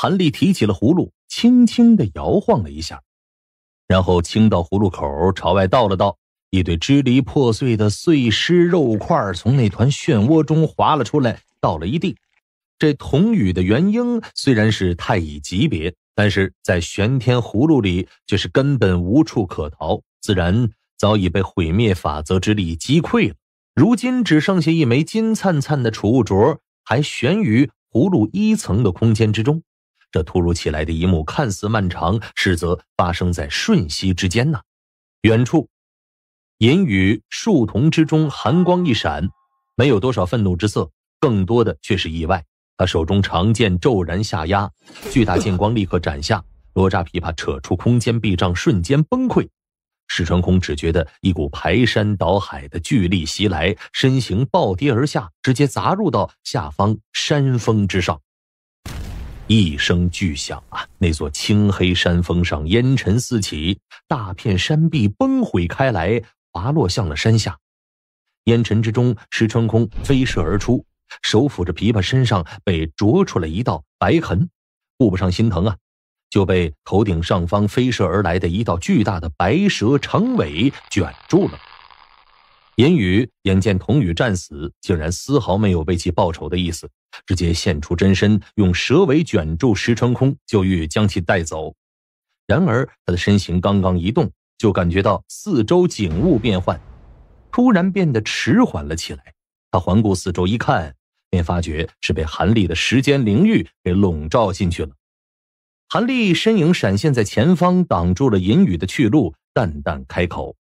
韩立提起了葫芦，轻轻的摇晃了一下，然后倾到葫芦口朝外倒了倒，一堆支离破碎的碎尸肉块从那团漩涡中滑了出来，倒了一地。这童雨的元婴虽然是太乙级别，但是在玄天葫芦里却是根本无处可逃，自然早已被毁灭法则之力击溃了。如今只剩下一枚金灿灿的储物镯，还悬于葫芦一层的空间之中。这突如其来的一幕看似漫长，实则发生在瞬息之间呐！远处，银雨树丛之中，寒光一闪，没有多少愤怒之色，更多的却是意外。他手中长剑骤然下压，巨大剑光立刻斩下，罗扎琵琶扯出空间壁障，瞬间崩溃。史传空只觉得一股排山倒海的巨力袭来，身形暴跌而下，直接砸入到下方山峰之上。一声巨响啊！那座青黑山峰上烟尘四起，大片山壁崩毁开来，滑落向了山下。烟尘之中，石春空飞射而出，手抚着琵琶，身上被啄出了一道白痕，顾不上心疼啊，就被头顶上方飞射而来的一道巨大的白蛇长尾卷住了。银宇眼见童宇战死，竟然丝毫没有为其报仇的意思，直接现出真身，用蛇尾卷住石成空，就欲将其带走。然而他的身形刚刚一动，就感觉到四周景物变幻，突然变得迟缓了起来。他环顾四周一看，便发觉是被韩立的时间灵域给笼罩进去了。韩立身影闪现在前方，挡住了银宇的去路，淡淡开口。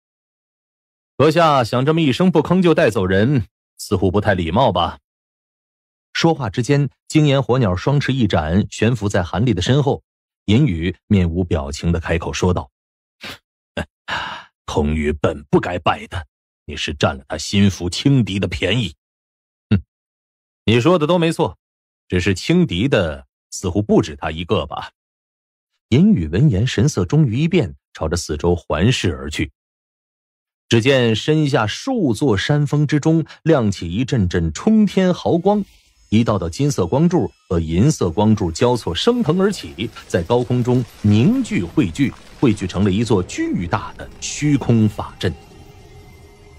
阁下想这么一声不吭就带走人，似乎不太礼貌吧？说话之间，金岩火鸟双翅一展，悬浮在韩立的身后，银羽面无表情的开口说道：“童宇本不该败的，你是占了他心腹轻敌的便宜。”“哼，你说的都没错，只是轻敌的似乎不止他一个吧？”银羽闻言，神色终于一变，朝着四周环视而去。只见身下数座山峰之中亮起一阵阵冲天豪光，一道道金色光柱和银色光柱交错升腾而起，在高空中凝聚汇聚，汇聚成了一座巨大的虚空法阵。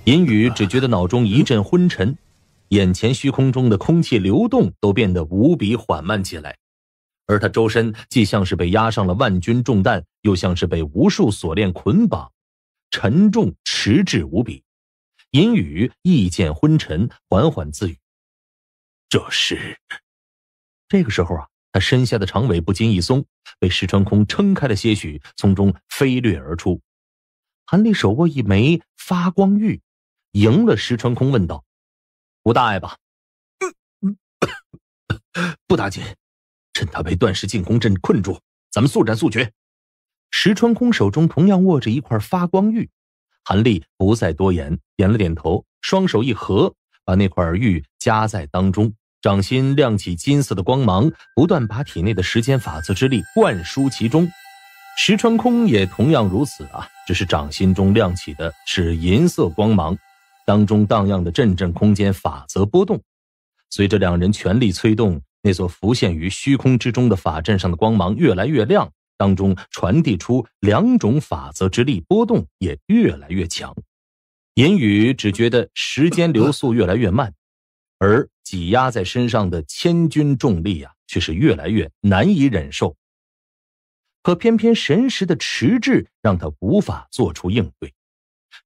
银羽只觉得脑中一阵昏沉，眼前虚空中的空气流动都变得无比缓慢起来，而他周身既像是被压上了万钧重担，又像是被无数锁链捆绑。沉重迟滞无比，银宇意见昏沉，缓缓自语：“这是……”这个时候啊，他身下的长尾不禁一松，被石川空撑开了些许，从中飞掠而出。韩立手握一枚发光玉，迎了石川空，问道：“无大碍吧？”“ 不打紧，趁他被断石进攻阵困住，咱们速战速决。”石川空手中同样握着一块发光玉，韩立不再多言，点了点头，双手一合，把那块玉夹在当中，掌心亮起金色的光芒，不断把体内的时间法则之力灌输其中。石川空也同样如此啊，只是掌心中亮起的是银色光芒，当中荡漾的阵阵空间法则波动。随着两人全力催动，那座浮现于虚空之中的法阵上的光芒越来越亮。当中传递出两种法则之力，波动也越来越强。银羽只觉得时间流速越来越慢，而挤压在身上的千钧重力呀，却是越来越难以忍受。可偏偏神识的迟滞，让他无法做出应对，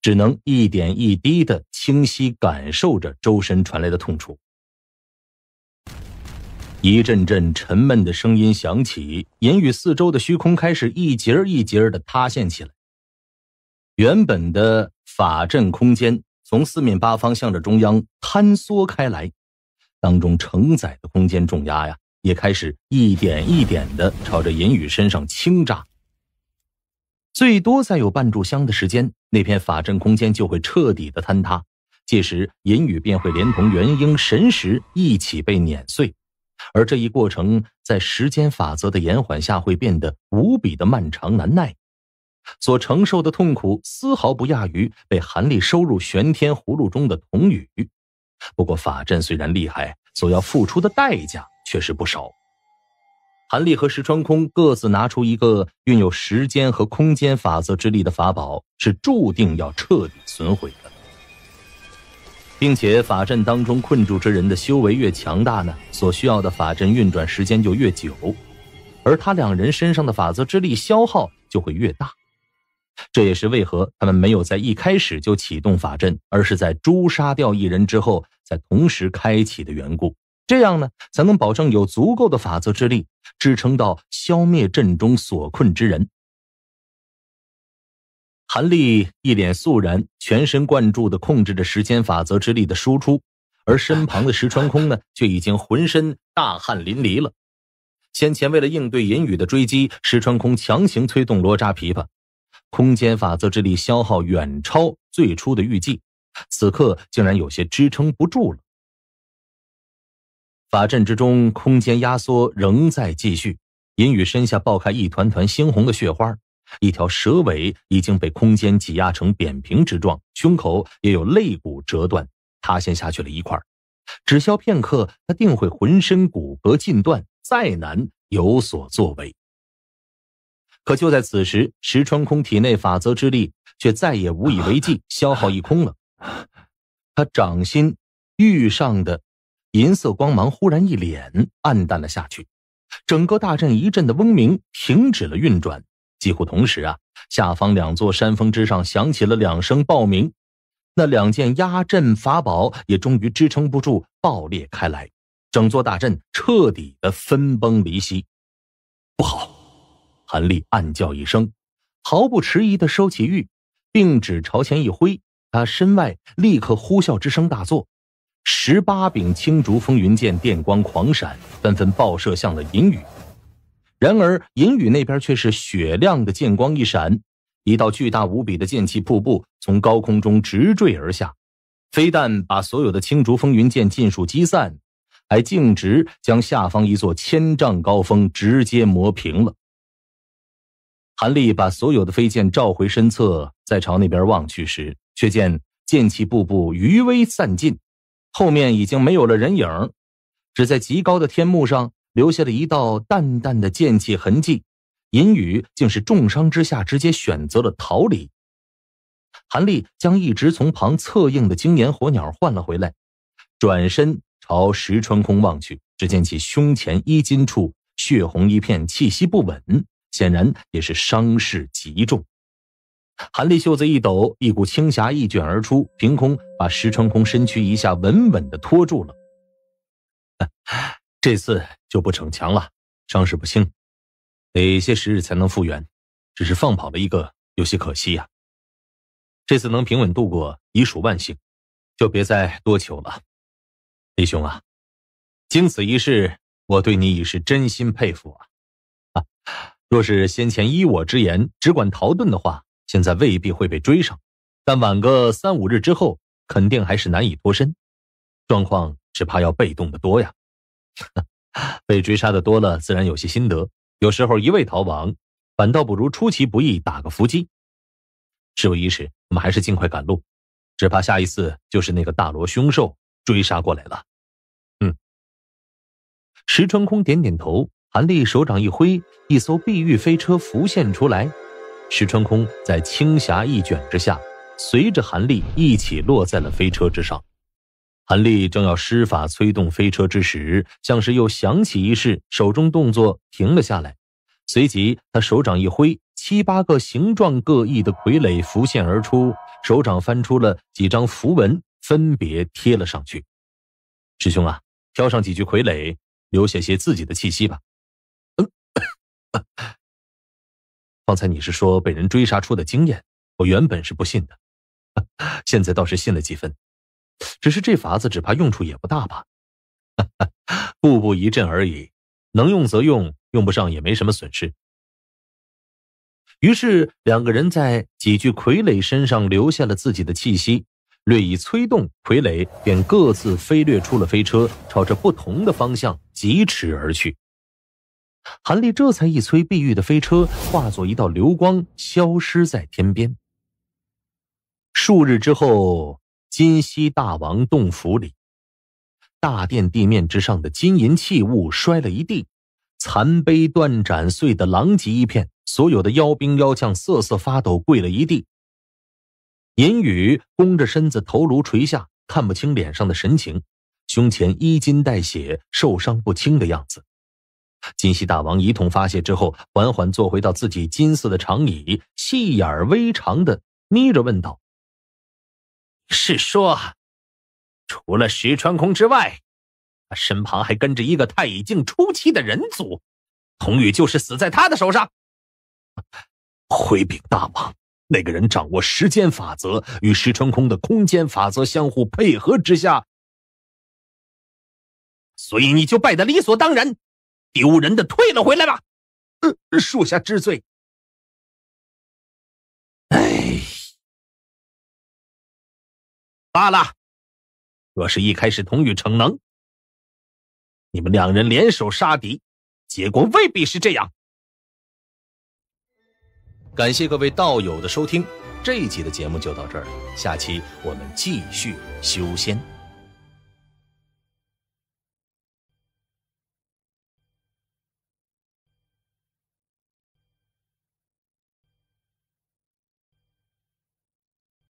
只能一点一滴的清晰感受着周身传来的痛楚。一阵阵沉闷的声音响起，银宇四周的虚空开始一节一节的塌陷起来。原本的法阵空间从四面八方向着中央坍缩开来，当中承载的空间重压呀，也开始一点一点的朝着银宇身上倾轧。最多再有半炷香的时间，那片法阵空间就会彻底的坍塌，届时银宇便会连同元婴神识一起被碾碎。而这一过程在时间法则的延缓下，会变得无比的漫长难耐，所承受的痛苦丝毫不亚于被韩立收入玄天葫芦中的童语。不过法阵虽然厉害，所要付出的代价却是不少。韩立和石川空各自拿出一个运有时间和空间法则之力的法宝，是注定要彻底损毁的。并且法阵当中困住之人的修为越强大呢，所需要的法阵运转时间就越久，而他两人身上的法则之力消耗就会越大。这也是为何他们没有在一开始就启动法阵，而是在诛杀掉一人之后再同时开启的缘故。这样呢，才能保证有足够的法则之力支撑到消灭阵中所困之人。韩立一脸肃然，全神贯注的控制着时间法则之力的输出，而身旁的石川空呢，却已经浑身大汗淋漓了。先前为了应对银羽的追击，石川空强行催动罗扎琵琶，空间法则之力消耗远超最初的预计，此刻竟然有些支撑不住了。法阵之中，空间压缩仍在继续，银羽身下爆开一团团猩红的血花。一条蛇尾已经被空间挤压成扁平之状，胸口也有肋骨折断，塌陷下去了一块只消片刻，他定会浑身骨骼尽断，再难有所作为。可就在此时，石川空体内法则之力却再也无以为继，消耗一空了。他掌心遇上的银色光芒忽然一脸暗淡了下去，整个大阵一阵的嗡鸣停止了运转。几乎同时啊，下方两座山峰之上响起了两声爆鸣，那两件压阵法宝也终于支撑不住，爆裂开来，整座大阵彻底的分崩离析。不好！韩立暗叫一声，毫不迟疑的收起玉，并指朝前一挥，他身外立刻呼啸之声大作，十八柄青竹风云剑电光狂闪，纷纷爆射向了银雨。然而，银羽那边却是雪亮的剑光一闪，一道巨大无比的剑气瀑布从高空中直坠而下，非但把所有的青竹风云剑尽数击散，还径直将下方一座千丈高峰直接磨平了。韩立把所有的飞剑召回身侧，再朝那边望去时，却见剑气瀑布余威散尽，后面已经没有了人影，只在极高的天幕上。留下了一道淡淡的剑气痕迹，银羽竟是重伤之下直接选择了逃离。韩立将一直从旁策应的精岩火鸟换了回来，转身朝石穿空望去，只见其胸前衣襟处血红一片，气息不稳，显然也是伤势极重。韩立袖子一抖，一股青霞一卷而出，凭空把石穿空身躯一下稳稳的托住了。这次。就不逞强了，伤势不轻，得些时日才能复原。只是放跑了一个，有些可惜呀。这次能平稳度过，已属万幸，就别再多求了。李兄啊，经此一事，我对你已是真心佩服啊。若是先前依我之言，只管逃遁的话，现在未必会被追上；但晚个三五日之后，肯定还是难以脱身，状况只怕要被动的多呀。被追杀的多了，自然有些心得。有时候一味逃亡，反倒不如出其不意打个伏击。事不宜迟，我们还是尽快赶路，只怕下一次就是那个大罗凶兽追杀过来了。嗯。石川空点点头，韩立手掌一挥，一艘碧玉飞车浮现出来。石川空在青霞一卷之下，随着韩立一起落在了飞车之上。韩立正要施法催动飞车之时，像是又想起一事，手中动作停了下来。随即，他手掌一挥，七八个形状各异的傀儡浮现而出，手掌翻出了几张符文，分别贴了上去。师兄啊，挑上几具傀儡，留下些自己的气息吧。嗯，方 才你是说被人追杀出的经验？我原本是不信的，现在倒是信了几分。只是这法子，只怕用处也不大吧。哈哈，步步一震而已，能用则用，用不上也没什么损失。于是两个人在几具傀儡身上留下了自己的气息，略一催动，傀儡便各自飞掠出了飞车，朝着不同的方向疾驰而去。韩立这才一催碧玉的飞车，化作一道流光，消失在天边。数日之后。金西大王洞府里，大殿地面之上的金银器物摔了一地，残碑断盏碎得狼藉一片，所有的妖兵妖将瑟瑟发抖，跪了一地。银羽弓着身子，头颅垂下，看不清脸上的神情，胸前衣襟带血，受伤不轻的样子。金西大王一通发泄之后，缓缓坐回到自己金色的长椅，细眼微长的眯着问道。是说，除了石川空之外，他身旁还跟着一个太乙境初期的人族，童宇就是死在他的手上。回禀大王，那个人掌握时间法则，与石穿空的空间法则相互配合之下，所以你就败得理所当然，丢人的退了回来吧。嗯，属下知罪。罢了，若是一开始童宇逞能，你们两人联手杀敌，结果未必是这样。感谢各位道友的收听，这一集的节目就到这儿了，下期我们继续修仙。